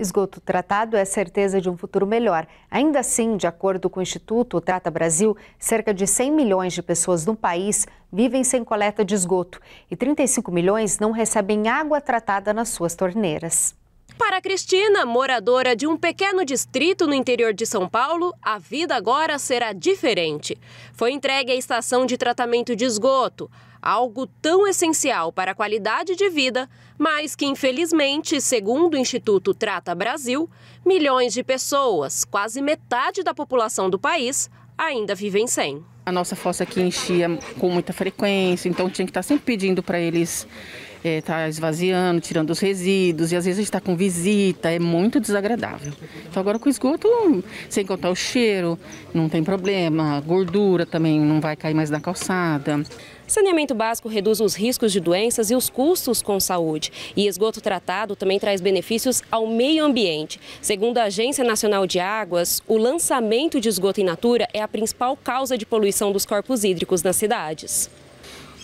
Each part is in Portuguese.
Esgoto tratado é certeza de um futuro melhor. Ainda assim, de acordo com o Instituto Trata Brasil, cerca de 100 milhões de pessoas no país vivem sem coleta de esgoto e 35 milhões não recebem água tratada nas suas torneiras. Para Cristina, moradora de um pequeno distrito no interior de São Paulo, a vida agora será diferente. Foi entregue a estação de tratamento de esgoto, algo tão essencial para a qualidade de vida, mas que, infelizmente, segundo o Instituto Trata Brasil, milhões de pessoas, quase metade da população do país, ainda vivem sem. A nossa fossa aqui enchia com muita frequência, então tinha que estar sempre pedindo para eles está é, tá esvaziando, tirando os resíduos, e às vezes a gente está com visita, é muito desagradável. Então agora com esgoto, sem contar o cheiro, não tem problema, a gordura também não vai cair mais na calçada. Saneamento básico reduz os riscos de doenças e os custos com saúde. E esgoto tratado também traz benefícios ao meio ambiente. Segundo a Agência Nacional de Águas, o lançamento de esgoto in natura é a principal causa de poluição dos corpos hídricos nas cidades.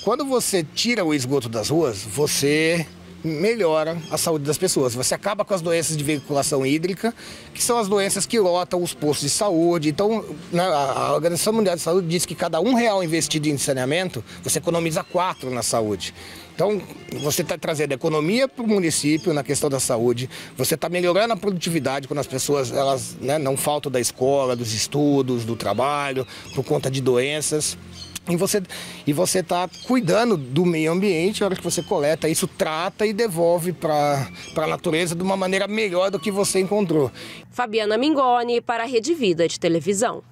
Quando você tira o esgoto das ruas, você melhora a saúde das pessoas. Você acaba com as doenças de veiculação hídrica, que são as doenças que lotam os postos de saúde. Então, né, a Organização Mundial de Saúde diz que cada um real investido em saneamento, você economiza quatro na saúde. Então, você está trazendo economia para o município na questão da saúde, você está melhorando a produtividade quando as pessoas elas, né, não faltam da escola, dos estudos, do trabalho, por conta de doenças. E você e você está cuidando do meio ambiente, a hora que você coleta isso, trata e devolve para a natureza de uma maneira melhor do que você encontrou. Fabiana Mingoni para a Rede Vida de Televisão.